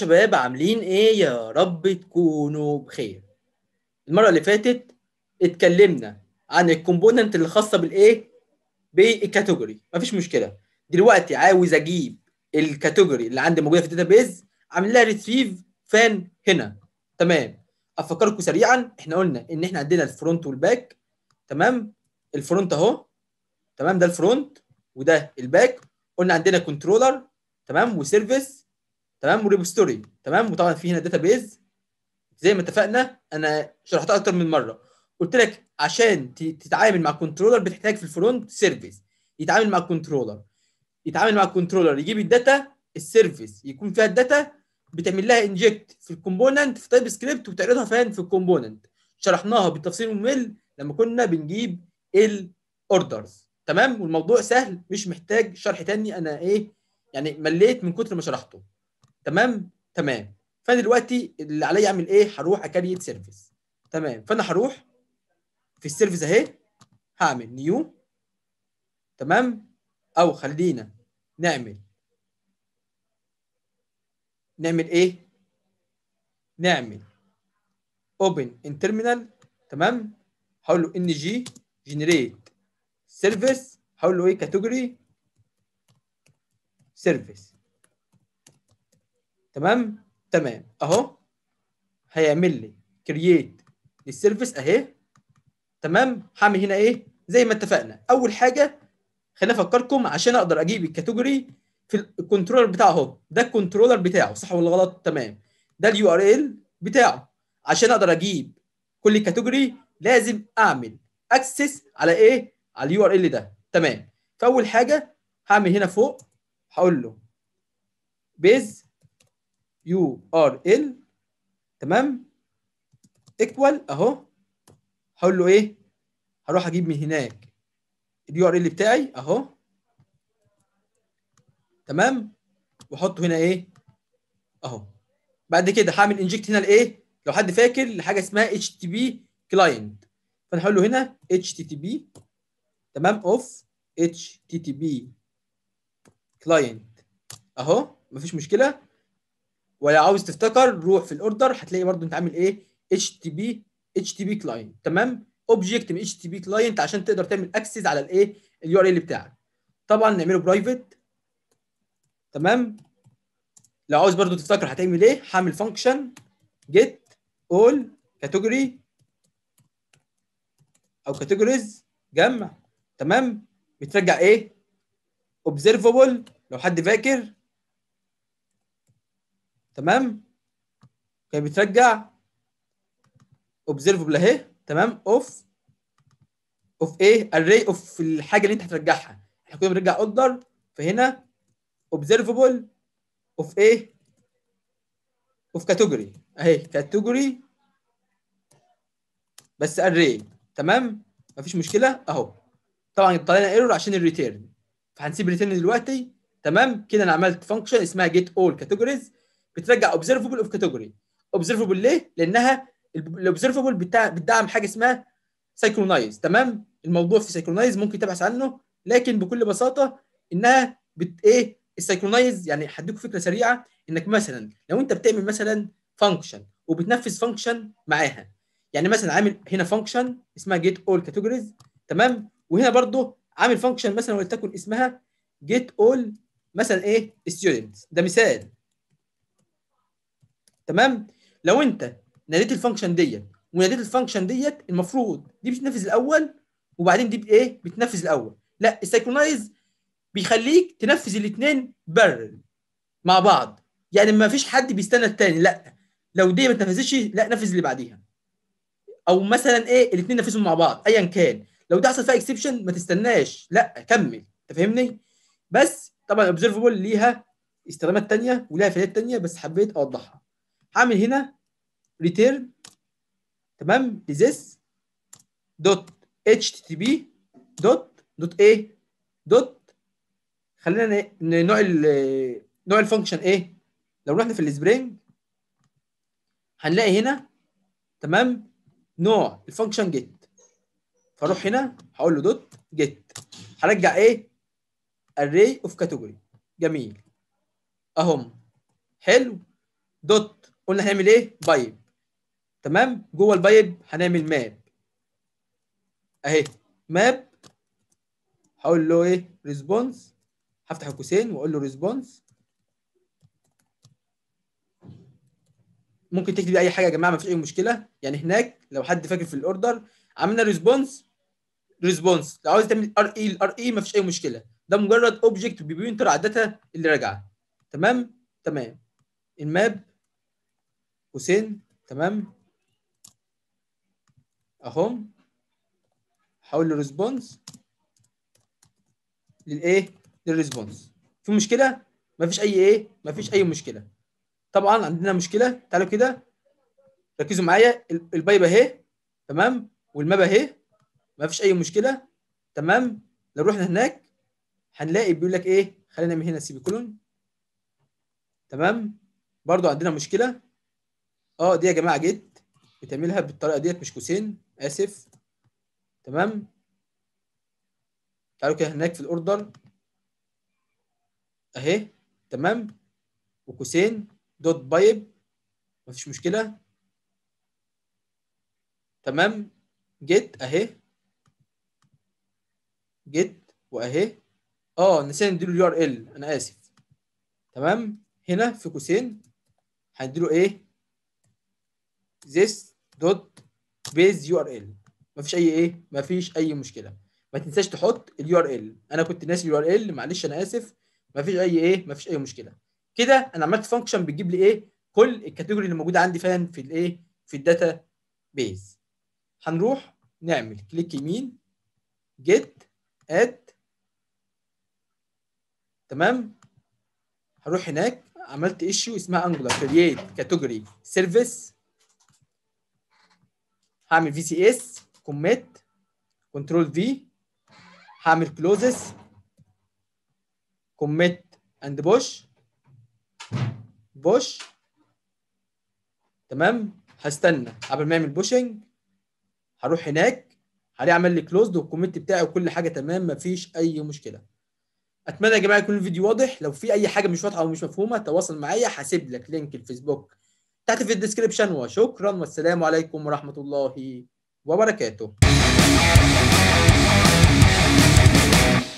شباب عاملين ايه يا رب تكونوا بخير المره اللي فاتت اتكلمنا عن الكومبوننت اللي خاصه بالايه بالكاتيجوري مفيش مشكله دلوقتي عاوز اجيب الكاتيجوري اللي عندي موجوده في الداتابيز عامل لها ريتريف فان هنا تمام افكركم سريعا احنا قلنا ان احنا عندنا الفرونت والباك تمام الفرونت اهو تمام ده الفرونت وده الباك قلنا عندنا كنترولر تمام وسيرفيس تمام وريبوستوري تمام وطبعا في هنا داتا بيز زي ما اتفقنا انا شرحتها اكتر من مره قلت لك عشان تتعامل مع الكنترولر بتحتاج في الفرونت سيرفيس يتعامل مع الكنترولر يتعامل مع الكنترولر يجيب الداتا السيرفيس يكون فيها الداتا بتعمل لها انجكت في الكومبوننت في تايب سكريبت وبتعرضها فين في الكومبوننت شرحناها بالتفصيل الممل لما كنا بنجيب الاوردرز تمام والموضوع سهل مش محتاج شرح تاني انا ايه يعني مليت من كتر ما شرحته تمام تمام فانا دلوقتي اللي عليا اعمل ايه هروح اكريت سيرفيس تمام فانا هروح في السيرفيس اهي هعمل نيو تمام او خلينا نعمل نعمل ايه نعمل اوبن ان تيرمينال تمام هقول له ان جي جنريت سيرفيس هقول له ايه كاتيجوري سيرفيس تمام تمام اهو هيعمل لي كرييت للسيرفيس اهي تمام هعمل هنا ايه زي ما اتفقنا اول حاجه خليني افكركم عشان اقدر اجيب الكاتيجوري في الكنترولر بتاعه اهو ده الكنترولر بتاعه صح ولا غلط تمام ده اليو ار ال بتاعه عشان اقدر اجيب كل كاتيجوري لازم اعمل اكسس على ايه على اليو ار ال ده تمام فاول حاجه هعمل هنا فوق هقول له بيز يو ار ال تمام ايكوال اهو هقول له ايه هروح اجيب من هناك اليو ار ال بتاعي اهو تمام واحطه هنا ايه اهو بعد كده هعمل انجكت هنا لايه لو حد فاكر لحاجه اسمها اتش تي بي كلاينت فانا هقول له هنا اتش تي تي بي تمام اوف اتش تي تي بي كلاينت اهو مفيش مشكله ولو عاوز تفتكر روح في الاوردر هتلاقي برضو انت عامل ايه اتش تي بي اتش تي بي كلاينت تمام اوبجكت من اتش تي بي كلاينت عشان تقدر تعمل اكسس على الايه اليو ار ال بتاعك طبعا نعمله برايفت تمام لو عاوز برضو تفتكر هتعمل ايه هعمل فانكشن جيت اول كاتيجوري او كاتيجوريز جمع تمام بترجع ايه اوبزرفبل لو حد فاكر تمام كانت بترجع observable اهي تمام اوف اوف ايه array اوف الحاجه اللي انت هترجعها احنا كنا بنرجع order فهنا observable اوف ايه اوف كاتيجوري اهي كاتيجوري بس array تمام مفيش مشكله اهو طبعا يطلع لنا ايرور عشان الريتيرن فهنسيب الريتيرن دلوقتي تمام كده انا عملت فانكشن اسمها جيت اول كاتيجوريز بترجع اوبزرفبل اوف كاتيجوري اوبزرفبل ليه؟ لانها الاوبزرفبل بتدعم حاجه اسمها سايكرونايز تمام؟ الموضوع في سايكرونايز ممكن تبحث عنه لكن بكل بساطه انها بت ايه السايكرونايز يعني هديكم فكره سريعه انك مثلا لو انت بتعمل مثلا فانكشن وبتنفذ فانكشن معاها يعني مثلا عامل هنا فانكشن اسمها جيت اول كاتيجوريز تمام وهنا برضو عامل فانكشن مثلا ولتكن اسمها جيت اول مثلا ايه ستودنت ده مثال تمام لو انت ناديت الفانكشن ديت وناديت الفانكشن ديت المفروض دي بتنفذ الاول وبعدين دي ايه بتنفذ الاول لا السيكرونايز بيخليك تنفذ الاثنين بارل مع بعض يعني ما فيش حد بيستنى الثاني لا لو دي ما تنفذش لا نفذ اللي بعديها او مثلا ايه الاثنين نفذهم مع بعض ايا كان لو ده حصل فيها اكسبشن ما تستناش لا كمل انت فاهمني بس طبعا اوبزرفبل ليها استخدامات ثانيه وليها فائدات ثانيه بس حبيت اوضحها هعمل هنا return تمام لذيس دوت اتش تي بي دوت دوت ايه دوت خلينا نوع ال نوع الفانكشن ايه لو رحنا في السبرينج هنلاقي هنا تمام نوع الفانكشن جيت فاروح هنا هقول له دوت جيت هرجع ايه array اوف كاتيجوري جميل اهم حلو دوت قلنا هنعمل ايه بايب تمام جوه البايب هنعمل ماب اهي ماب هقول له ايه ريسبونس هفتح القوسين واقول له ريسبونس ممكن تكتب اي حاجه يا جماعه ما فيش اي مشكله يعني هناك لو حد فاكر في الاوردر عملنا ريسبونس ريسبونس لو عاوز تعمل ار اي e، الار اي e ما فيش اي مشكله ده مجرد اوبجكت بيبينتر على الداتا اللي راجعه تمام تمام الماب قوسين تمام اهم له ريسبونس للايه للريسبونس في مشكله مفيش اي ايه مفيش اي مشكله طبعا عندنا مشكله تعالوا كده ركزوا معايا البايبه اهي تمام والمبه اهي مفيش اي مشكله تمام لو رحنا هناك هنلاقي بيقول لك ايه خلينا من هنا سيبي كولون تمام برضو عندنا مشكله اه دي يا جماعه جيت بتعملها بالطريقه ديت مش قوسين اسف تمام تعالوا كده هناك في الاوردر اهي تمام وكوسين دوت بايب مفيش مشكله تمام جيت اهي جيت واهي اه نسينا نديله اليو ار ال انا اسف تمام هنا في قوسين هنديله ايه this dot base url مفيش اي ايه مفيش اي مشكله ما تنساش تحط ال URL انا كنت ناسي ال URL معلش انا اسف مفيش اي ايه مفيش اي مشكله كده انا عملت function بتجيب لي ايه كل الكاتيجوري اللي موجوده عندي فين في الايه في ال database. هنروح نعمل كليك يمين جيت اد تمام هروح هناك عملت issue اسمها angular كرييت كاتيجوري سيرفيس هعمل في سي اس كوميت كنترول في هعمل كلوزس كوميت اند بوش بوش تمام هستنى قبل ما اعمل بوشنج هروح هناك هلاقي عمل لي كلوزد والكوميت بتاعي وكل حاجه تمام مفيش اي مشكله اتمنى يا جماعه يكون الفيديو واضح لو في اي حاجه مش واضحه او مش مفهومه تواصل معايا هسيب لك لينك الفيسبوك تحت في الديسكريبشن وشكرا والسلام عليكم ورحمة الله وبركاته